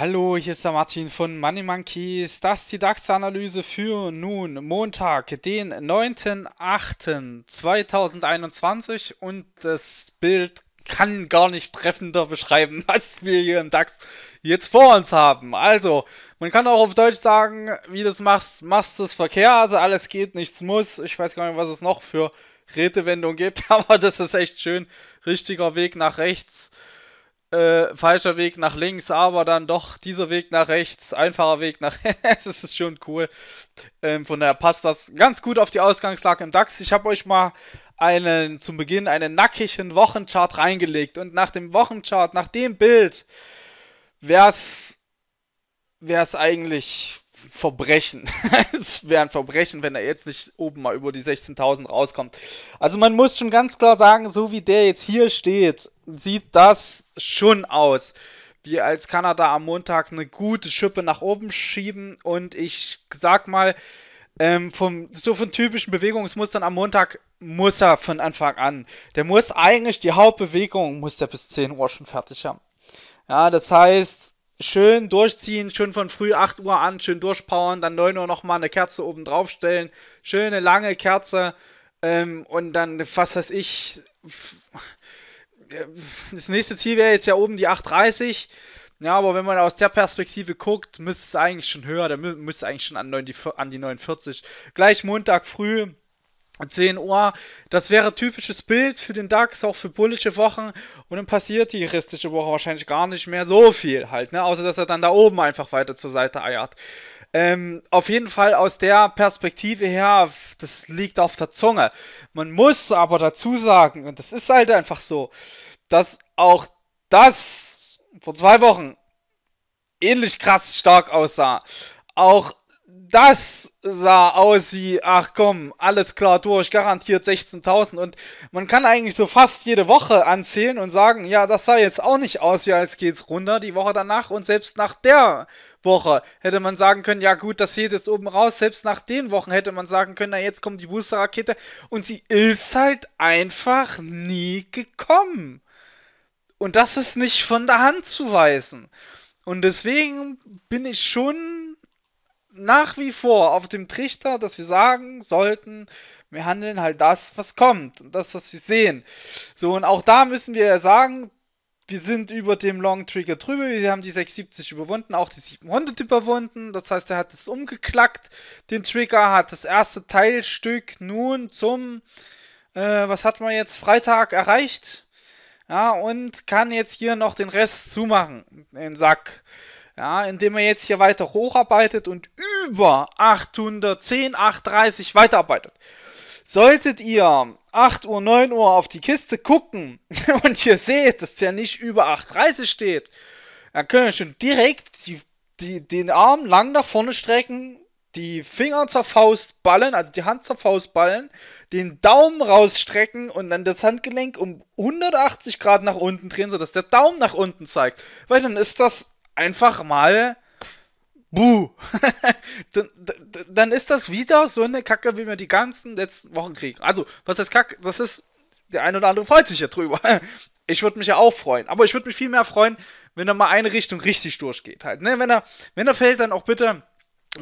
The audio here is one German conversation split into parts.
Hallo, hier ist der Martin von Money Monkeys. Das ist die DAX-Analyse für nun Montag, den 9.8.2021 und das Bild kann gar nicht treffender beschreiben, was wir hier im DAX jetzt vor uns haben. Also, man kann auch auf Deutsch sagen, wie du es machst, machst du es verkehrt, also alles geht, nichts muss. Ich weiß gar nicht, was es noch für Redewendungen gibt, aber das ist echt schön. Richtiger Weg nach rechts äh, falscher Weg nach links, aber dann doch dieser Weg nach rechts, einfacher Weg nach rechts. das ist schon cool. Ähm, von daher passt das ganz gut auf die Ausgangslage im DAX. Ich habe euch mal einen, zum Beginn einen nackigen Wochenchart reingelegt und nach dem Wochenchart, nach dem Bild, wäre es eigentlich Verbrechen. es wäre ein Verbrechen, wenn er jetzt nicht oben mal über die 16.000 rauskommt. Also man muss schon ganz klar sagen, so wie der jetzt hier steht, sieht das schon aus. Wir als Kanada am Montag eine gute Schippe nach oben schieben und ich sag mal, ähm, vom, so von typischen Bewegungsmustern am Montag muss er von Anfang an. Der muss eigentlich die Hauptbewegung, muss der bis 10 Uhr schon fertig haben. Ja, das heißt, schön durchziehen, schön von früh 8 Uhr an, schön durchpowern, dann 9 Uhr nochmal eine Kerze oben drauf stellen, schöne lange Kerze ähm, und dann, was weiß ich, das nächste Ziel wäre jetzt ja oben die 8.30 ja, aber wenn man aus der Perspektive guckt, müsste es eigentlich schon höher, dann müsste es eigentlich schon an, 9, an die 49. Gleich Montag früh, 10 Uhr, das wäre typisches Bild für den DAX, auch für bullische Wochen. Und dann passiert die juristische Woche wahrscheinlich gar nicht mehr so viel halt, ne? Außer dass er dann da oben einfach weiter zur Seite eiert. Ähm, auf jeden Fall aus der Perspektive her, das liegt auf der Zunge. Man muss aber dazu sagen, und das ist halt einfach so, dass auch das vor zwei Wochen ähnlich krass stark aussah. Auch das sah aus wie, ach komm, alles klar durch, garantiert 16.000. Und man kann eigentlich so fast jede Woche anzählen und sagen, ja, das sah jetzt auch nicht aus wie, als geht's runter, die Woche danach und selbst nach der Woche hätte man sagen können, ja gut, das geht jetzt oben raus, selbst nach den Wochen hätte man sagen können, na jetzt kommt die Booster-Rakete und sie ist halt einfach nie gekommen. Und das ist nicht von der Hand zu weisen. Und deswegen bin ich schon nach wie vor auf dem Trichter, dass wir sagen sollten, wir handeln halt das, was kommt und das, was wir sehen. So, und auch da müssen wir ja sagen, wir sind über dem Long Trigger drüber, wir haben die 670 überwunden, auch die 700 überwunden, das heißt, er hat es umgeklackt, den Trigger, hat das erste Teilstück nun zum, äh, was hat man jetzt, Freitag erreicht, ja, und kann jetzt hier noch den Rest zumachen, den Sack. Ja, indem er jetzt hier weiter hocharbeitet und über 810, 830 weiterarbeitet. Solltet ihr 8 Uhr, 9 Uhr auf die Kiste gucken und ihr seht, dass der nicht über 830 steht, dann könnt ihr schon direkt die, die, den Arm lang nach vorne strecken, die Finger zur Faust ballen, also die Hand zur Faust ballen, den Daumen rausstrecken und dann das Handgelenk um 180 Grad nach unten drehen, sodass der Daumen nach unten zeigt. Weil dann ist das einfach mal buh. dann, dann ist das wieder so eine Kacke, wie wir die ganzen letzten Wochen kriegen. Also, was heißt Kacke? Das ist, der eine oder andere freut sich ja drüber. Ich würde mich ja auch freuen. Aber ich würde mich viel mehr freuen, wenn er mal eine Richtung richtig durchgeht. Halt, ne? wenn, er, wenn er fällt, dann auch bitte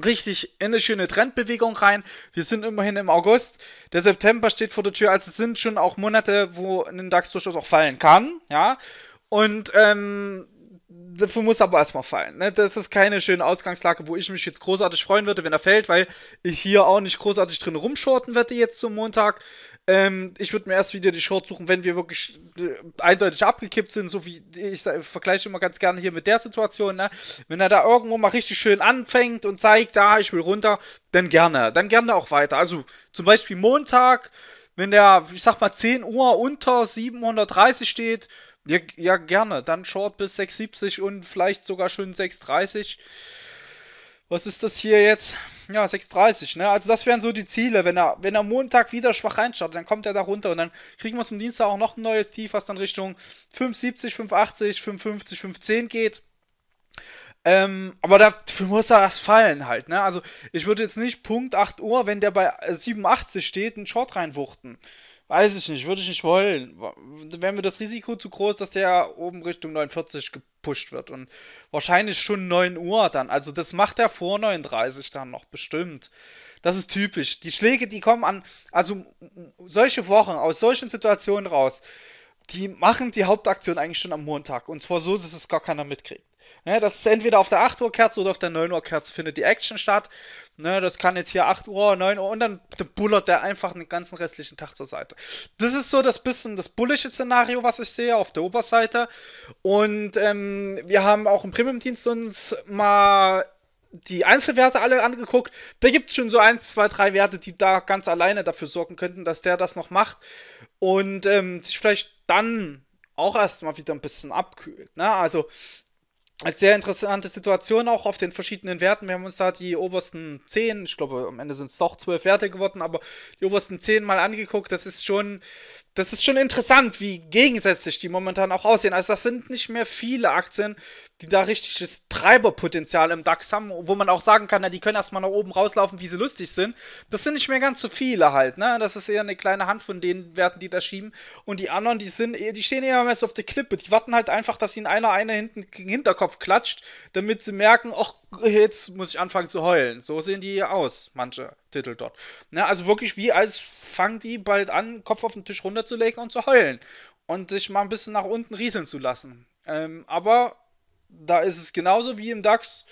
richtig in eine schöne Trendbewegung rein. Wir sind immerhin im August. Der September steht vor der Tür. Also es sind schon auch Monate, wo ein DAX durchaus auch fallen kann. Ja. Und ähm, dafür muss aber erstmal fallen. Ne? Das ist keine schöne Ausgangslage, wo ich mich jetzt großartig freuen würde, wenn er fällt, weil ich hier auch nicht großartig drin rumschorten werde jetzt zum Montag. Ähm, ich würde mir erst wieder die Short suchen, wenn wir wirklich äh, eindeutig abgekippt sind, so wie ich äh, vergleiche immer ganz gerne hier mit der Situation. Ne? Wenn er da irgendwo mal richtig schön anfängt und zeigt, da ah, ich will runter, dann gerne, dann gerne auch weiter. Also zum Beispiel Montag, wenn der, ich sag mal, 10 Uhr unter 730 steht, ja, ja, gerne. Dann Short bis 6,70 und vielleicht sogar schön 6,30. Was ist das hier jetzt? Ja, 6,30, ne? Also das wären so die Ziele. Wenn er, wenn er Montag wieder schwach reinstartet, dann kommt er da runter und dann kriegen wir zum Dienstag auch noch ein neues Tief, was dann Richtung 5,70, 5,80, 5,50, 5,10 geht. Ähm, aber dafür muss er das fallen halt, ne? Also ich würde jetzt nicht Punkt 8 Uhr, wenn der bei 87 äh, steht, einen Short reinwuchten. Weiß ich nicht, würde ich nicht wollen. Wäre mir das Risiko zu groß, dass der oben Richtung 49 gepusht wird. Und wahrscheinlich schon 9 Uhr dann. Also das macht er vor 39 dann noch, bestimmt. Das ist typisch. Die Schläge, die kommen an, also solche Wochen, aus solchen Situationen raus, die machen die Hauptaktion eigentlich schon am Montag. Und zwar so, dass es gar keiner mitkriegt. Ne, das ist entweder auf der 8 Uhr Kerze oder auf der 9 Uhr Kerze findet die Action statt. Ne, das kann jetzt hier 8 Uhr, 9 Uhr und dann bullert der einfach den ganzen restlichen Tag zur Seite. Das ist so das bisschen das bullische Szenario, was ich sehe auf der Oberseite. Und ähm, wir haben auch im Premium-Dienst uns mal die Einzelwerte alle angeguckt. Da gibt es schon so 1, 2, 3 Werte, die da ganz alleine dafür sorgen könnten, dass der das noch macht und ähm, sich vielleicht dann auch erstmal wieder ein bisschen abkühlt. Ne? Also sehr interessante Situation auch auf den verschiedenen Werten. Wir haben uns da die obersten 10, ich glaube, am Ende sind es doch 12 Werte geworden, aber die obersten 10 mal angeguckt. Das ist schon das ist schon interessant, wie gegensätzlich die momentan auch aussehen. Also das sind nicht mehr viele Aktien, die da richtiges Treiberpotenzial im DAX haben, wo man auch sagen kann, na, die können erstmal nach oben rauslaufen, wie sie lustig sind. Das sind nicht mehr ganz so viele halt, ne? Das ist eher eine kleine Hand von den Werten, die da schieben. Und die anderen, die sind, die stehen eher meist auf der Klippe. Die warten halt einfach, dass ihnen einer einer hinten gegen Hinterkopf klatscht, damit sie merken, ach, Hits muss ich anfangen zu heulen. So sehen die aus, manche Titel dort. Na, also wirklich wie als fangen die bald an, Kopf auf den Tisch runterzulegen und zu heulen. Und sich mal ein bisschen nach unten rieseln zu lassen. Ähm, aber da ist es genauso wie im DAX.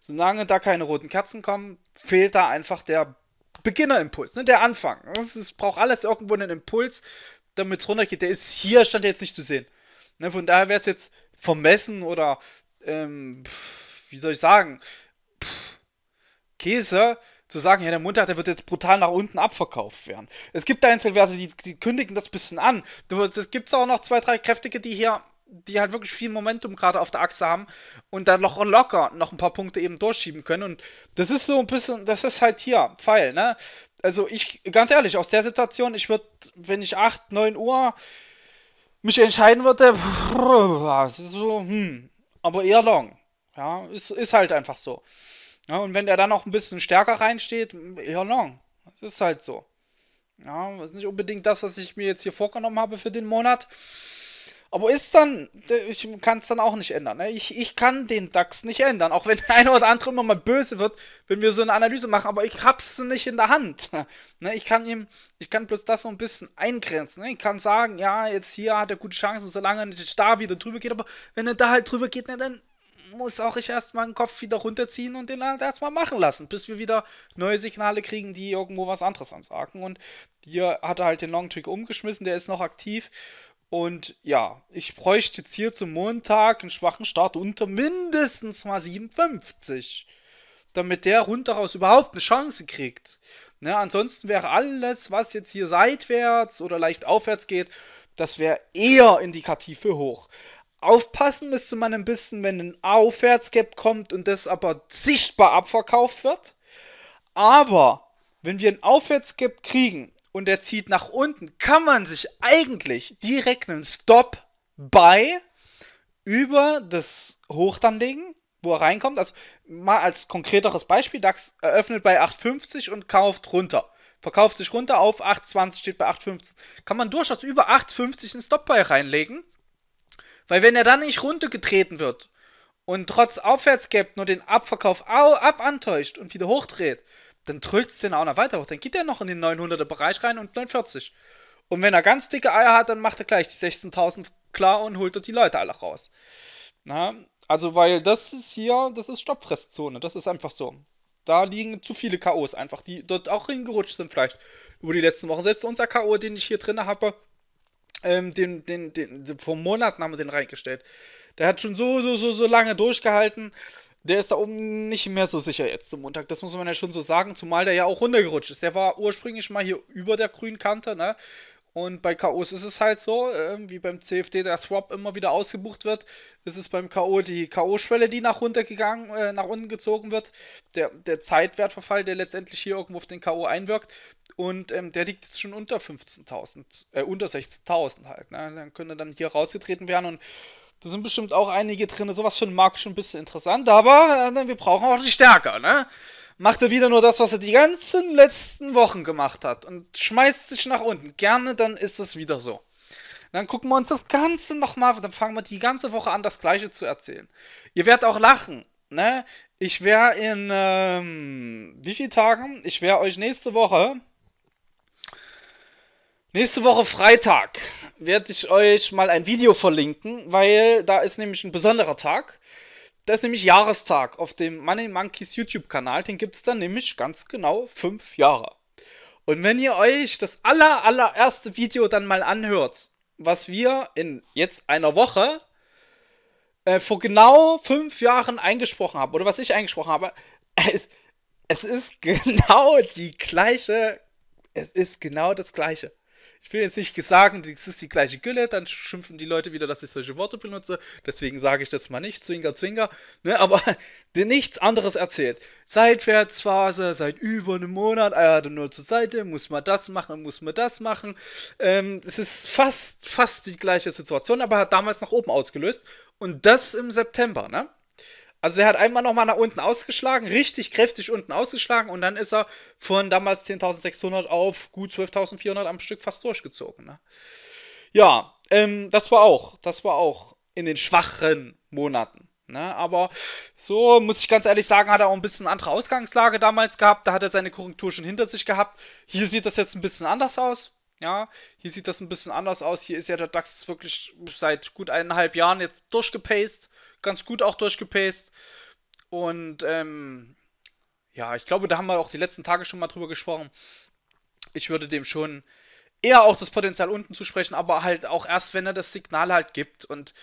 Solange da keine roten Kerzen kommen, fehlt da einfach der Beginnerimpuls, ne? der Anfang. Es braucht alles irgendwo einen Impuls, damit es runtergeht. Der ist hier, stand jetzt nicht zu sehen. Ne? Von daher wäre es jetzt vermessen oder ähm, pff, wie soll ich sagen, Pff, Käse zu sagen, ja, der Montag, der wird jetzt brutal nach unten abverkauft werden. Es gibt Einzelwerte, die, die kündigen das ein bisschen an. Es gibt auch noch zwei, drei Kräftige, die hier, die halt wirklich viel Momentum gerade auf der Achse haben und dann noch locker noch ein paar Punkte eben durchschieben können. Und das ist so ein bisschen, das ist halt hier, Pfeil, ne? Also ich, ganz ehrlich, aus der Situation, ich würde, wenn ich 8, 9 Uhr mich entscheiden würde, so, hm, aber eher long. Ja, ist, ist halt einfach so. Ja, und wenn der dann noch ein bisschen stärker reinsteht, ja, long. Es ist halt so. Ja, ist nicht unbedingt das, was ich mir jetzt hier vorgenommen habe für den Monat. Aber ist dann, ich kann es dann auch nicht ändern. Ne? Ich, ich kann den DAX nicht ändern. Auch wenn der eine oder andere immer mal böse wird, wenn wir so eine Analyse machen, aber ich hab's nicht in der Hand. Ne? Ich kann ihm, ich kann bloß das so ein bisschen eingrenzen. Ne? Ich kann sagen, ja, jetzt hier hat er gute Chancen, solange er nicht da wieder drüber geht, aber wenn er da halt drüber geht, ne, dann muss auch ich erstmal den Kopf wieder runterziehen und den halt erstmal machen lassen, bis wir wieder neue Signale kriegen, die irgendwo was anderes am Sagen. Und hier hat er halt den Long Trick umgeschmissen, der ist noch aktiv. Und ja, ich bräuchte jetzt hier zum Montag einen schwachen Start unter mindestens mal 57. Damit der Hund daraus überhaupt eine Chance kriegt. Ne, ansonsten wäre alles, was jetzt hier seitwärts oder leicht aufwärts geht, das wäre eher indikativ für hoch. Aufpassen müsste man ein bisschen, wenn ein Aufwärtsgap kommt und das aber sichtbar abverkauft wird. Aber wenn wir ein Aufwärtsgap kriegen und er zieht nach unten, kann man sich eigentlich direkt einen Stop bei über das Hoch dann legen, wo er reinkommt. Also mal als konkreteres Beispiel, DAX eröffnet bei 8,50 und kauft runter. Verkauft sich runter auf 8,20, steht bei 8,15. Kann man durchaus über 8,50 einen Stop bei reinlegen weil wenn er dann nicht runtergetreten wird und trotz Aufwärtsgap nur den Abverkauf ab antäuscht und wieder hochdreht, dann drückt es den auch noch weiter hoch. Dann geht er noch in den 900er Bereich rein und 49. Und wenn er ganz dicke Eier hat, dann macht er gleich die 16.000 klar und holt er die Leute alle raus. Na, also, weil das ist hier, das ist Stoppfresszone. Das ist einfach so. Da liegen zu viele K.O.s einfach, die dort auch hingerutscht sind, vielleicht über die letzten Wochen. Selbst unser K.O., den ich hier drin habe, ähm, den, den, den, vor Monaten haben wir den reingestellt. Der hat schon so, so, so, so lange durchgehalten. Der ist da oben nicht mehr so sicher jetzt zum Montag. Das muss man ja schon so sagen, zumal der ja auch runtergerutscht ist. Der war ursprünglich mal hier über der grünen Kante, ne? Und bei KOs ist es halt so, äh, wie beim CFD der Swap immer wieder ausgebucht wird, ist es beim KO die KO-Schwelle, die nach, runtergegangen, äh, nach unten gezogen wird. Der, der Zeitwertverfall, der letztendlich hier irgendwo auf den KO einwirkt. Und ähm, der liegt jetzt schon unter 15.000, äh, unter 16.000 halt. Ne? Dann könnte dann hier rausgetreten werden und da sind bestimmt auch einige drin. Sowas für den Markt schon ein bisschen interessant, aber äh, wir brauchen auch die Stärke, ne? macht er wieder nur das, was er die ganzen letzten Wochen gemacht hat und schmeißt sich nach unten. Gerne, dann ist es wieder so. Dann gucken wir uns das Ganze nochmal, dann fangen wir die ganze Woche an, das Gleiche zu erzählen. Ihr werdet auch lachen, ne? Ich wäre in, ähm, wie viele Tagen? Ich wäre euch nächste Woche, Nächste Woche Freitag werde ich euch mal ein Video verlinken, weil da ist nämlich ein besonderer Tag. Das ist nämlich Jahrestag auf dem Money Monkeys YouTube-Kanal. Den gibt es dann nämlich ganz genau fünf Jahre. Und wenn ihr euch das aller, allererste Video dann mal anhört, was wir in jetzt einer Woche äh, vor genau fünf Jahren eingesprochen haben, oder was ich eingesprochen habe, es, es ist genau die gleiche, es ist genau das gleiche. Ich will jetzt nicht sagen, das ist die gleiche Gülle, dann schimpfen die Leute wieder, dass ich solche Worte benutze. Deswegen sage ich das mal nicht, Zwinger, Zwinger. Ne, aber nichts anderes erzählt. Seitwärtsphase, seit über einem Monat, er ah hatte nur zur Seite, muss man das machen, muss man das machen. Ähm, es ist fast, fast die gleiche Situation, aber hat damals nach oben ausgelöst. Und das im September, ne? Also er hat einmal nochmal nach unten ausgeschlagen, richtig kräftig unten ausgeschlagen und dann ist er von damals 10.600 auf gut 12.400 am Stück fast durchgezogen. Ne? Ja, ähm, das war auch, das war auch in den schwachen Monaten. Ne? Aber so muss ich ganz ehrlich sagen, hat er auch ein bisschen andere Ausgangslage damals gehabt. Da hat er seine Korrektur schon hinter sich gehabt. Hier sieht das jetzt ein bisschen anders aus. Ja, hier sieht das ein bisschen anders aus. Hier ist ja der DAX wirklich seit gut eineinhalb Jahren jetzt durchgepaced. Ganz gut auch durchgepaced. Und ähm, ja, ich glaube, da haben wir auch die letzten Tage schon mal drüber gesprochen. Ich würde dem schon eher auch das Potenzial unten zu sprechen, aber halt auch erst, wenn er das Signal halt gibt. Und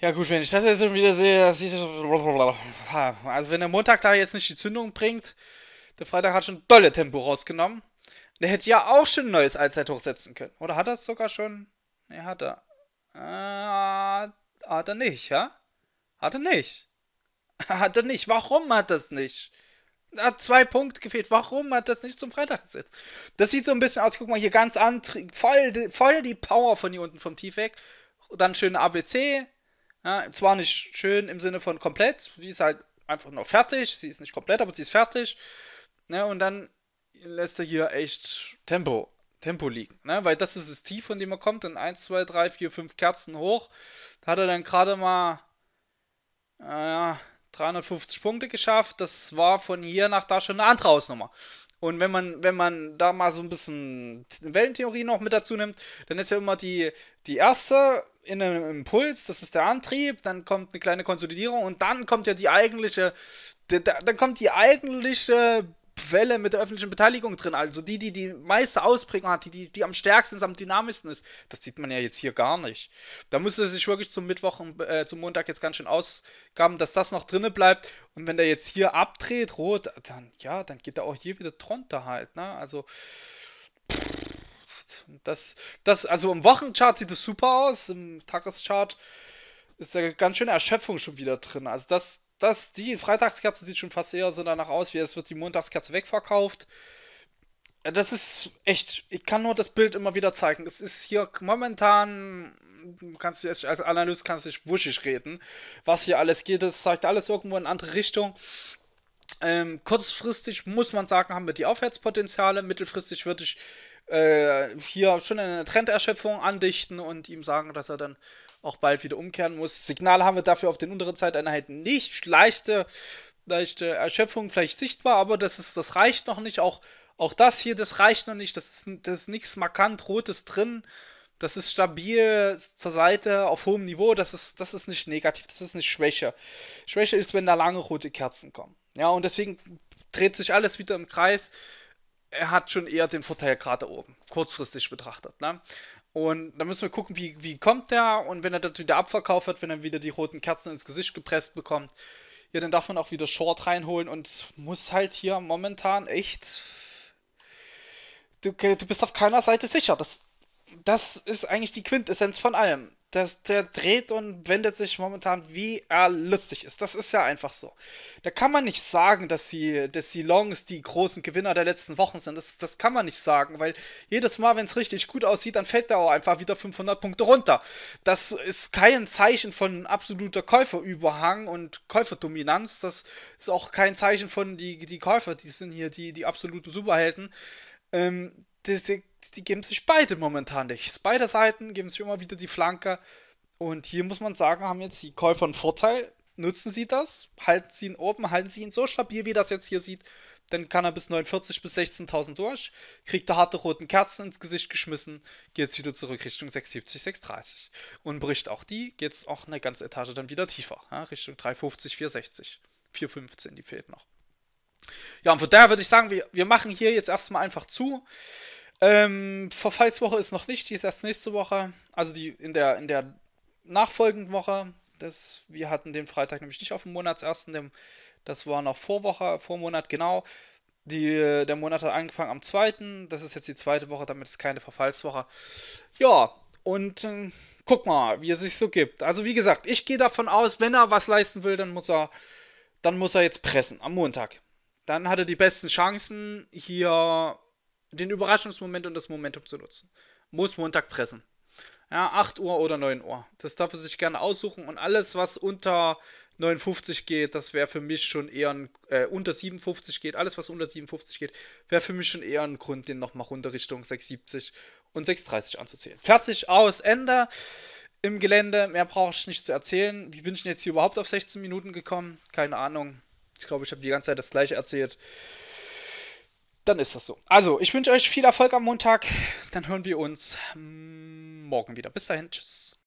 ja gut, wenn ich das jetzt schon wieder sehe, das ist also wenn der Montag da jetzt nicht die Zündung bringt, der Freitag hat schon dolle Tempo rausgenommen. Der hätte ja auch schon ein neues Allzeithoch setzen können. Oder hat er es sogar schon? Ne, hat er. Äh, hat er nicht, ja? Hat er nicht. Hat er nicht. Warum hat er es nicht? Er hat zwei Punkte gefehlt. Warum hat das nicht zum Freitag gesetzt? Das sieht so ein bisschen aus. Guck mal, hier ganz an. Voll, voll die Power von hier unten vom Tief weg. Dann schön ABC. Ja, zwar nicht schön im Sinne von komplett. Sie ist halt einfach nur fertig. Sie ist nicht komplett, aber sie ist fertig. Ne, und dann lässt er hier echt Tempo, Tempo liegen. Ne? Weil das ist das Tief, von dem er kommt. Dann 1, 2, 3, 4, 5 Kerzen hoch. Da hat er dann gerade mal äh, 350 Punkte geschafft. Das war von hier nach da schon eine andere Ausnummer. Und wenn man, wenn man da mal so ein bisschen Wellentheorie noch mit dazu nimmt, dann ist ja immer die, die erste in einem Impuls, das ist der Antrieb, dann kommt eine kleine Konsolidierung und dann kommt ja die eigentliche, dann kommt die eigentliche Welle mit der öffentlichen Beteiligung drin. Also die, die die meiste Ausprägung hat, die, die, die am stärksten ist, am dynamischsten ist. Das sieht man ja jetzt hier gar nicht. Da müsste sich wirklich zum Mittwoch und äh, zum Montag jetzt ganz schön ausgaben, dass das noch drinne bleibt. Und wenn der jetzt hier abdreht, rot, dann ja, dann geht er auch hier wieder drunter halt. Ne? Also das, das, also im Wochenchart sieht es super aus, im Tageschart ist da ganz schöne Erschöpfung schon wieder drin. Also das, das, die Freitagskerze sieht schon fast eher so danach aus, wie es wird die Montagskerze wegverkauft. Äh, das ist echt, ich kann nur das Bild immer wieder zeigen. Es ist hier momentan, kannst du als Analyst kannst du wuschig reden, was hier alles geht. Das zeigt alles irgendwo in eine andere Richtung. Ähm, kurzfristig muss man sagen, haben wir die Aufwärtspotenziale. Mittelfristig würde ich äh, hier schon eine Trenderschöpfung andichten und ihm sagen, dass er dann auch bald wieder umkehren muss. Signale haben wir dafür auf den unteren Zeiteinheiten nicht. Leichte, leichte Erschöpfung vielleicht sichtbar, aber das, ist, das reicht noch nicht. Auch, auch das hier, das reicht noch nicht. Das ist, das ist nichts markant Rotes drin. Das ist stabil zur Seite auf hohem Niveau. Das ist, das ist nicht negativ, das ist nicht Schwäche. Schwäche ist, wenn da lange rote Kerzen kommen. Ja, und deswegen dreht sich alles wieder im Kreis er hat schon eher den Vorteil gerade oben, kurzfristig betrachtet. Ne? Und dann müssen wir gucken, wie, wie kommt der. Und wenn er dann wieder abverkauft wird, wenn er wieder die roten Kerzen ins Gesicht gepresst bekommt, ja, dann darf man auch wieder Short reinholen und muss halt hier momentan echt. Du, du bist auf keiner Seite sicher. Das, das ist eigentlich die Quintessenz von allem das, der dreht und wendet sich momentan, wie er lustig ist. Das ist ja einfach so. Da kann man nicht sagen, dass die, dass sie Longs die großen Gewinner der letzten Wochen sind. Das, das kann man nicht sagen, weil jedes Mal, wenn es richtig gut aussieht, dann fällt er auch einfach wieder 500 Punkte runter. Das ist kein Zeichen von absoluter Käuferüberhang und Käuferdominanz. Das ist auch kein Zeichen von die, die Käufer, die sind hier die, die absoluten Superhelden. Ähm, die, die, die geben sich beide momentan nicht. Beide Seiten geben sich immer wieder die Flanke. Und hier muss man sagen, haben jetzt die Käufer einen Vorteil. Nutzen sie das, halten sie ihn oben, halten sie ihn so stabil, wie das jetzt hier sieht. Dann kann er bis 49 bis 16.000 durch, kriegt er harte roten Kerzen ins Gesicht geschmissen, geht jetzt wieder zurück Richtung 670, 630. Und bricht auch die, geht es auch eine ganze Etage dann wieder tiefer, ja, Richtung 350, 460, 415, die fehlt noch. Ja, und von daher würde ich sagen, wir, wir machen hier jetzt erstmal einfach zu. Ähm, Verfallswoche ist noch nicht, die ist erst nächste Woche. Also die in der, in der nachfolgenden Woche. Das, wir hatten den Freitag nämlich nicht auf dem Monatsersten, dem, das war noch Vorwoche, Vormonat genau. Die, äh, der Monat hat angefangen am 2. Das ist jetzt die zweite Woche, damit ist keine Verfallswoche. Ja, und äh, guck mal, wie es sich so gibt. Also wie gesagt, ich gehe davon aus, wenn er was leisten will, dann muss er, dann muss er jetzt pressen am Montag. Dann hat er die besten Chancen, hier den Überraschungsmoment und das Momentum zu nutzen. Muss Montag pressen. Ja, 8 Uhr oder 9 Uhr. Das darf er sich gerne aussuchen. Und alles, was unter 59 geht, das wäre für mich schon eher ein, äh, unter 57 geht, alles, was unter 57 geht, wäre für mich schon eher ein Grund, den nochmal runter Richtung 670 und 630 anzuzählen. Fertig, aus, Ende. Im Gelände, mehr brauche ich nicht zu erzählen. Wie bin ich denn jetzt hier überhaupt auf 16 Minuten gekommen? Keine Ahnung. Ich glaube, ich habe die ganze Zeit das gleiche erzählt dann ist das so. Also, ich wünsche euch viel Erfolg am Montag. Dann hören wir uns mm, morgen wieder. Bis dahin. Tschüss.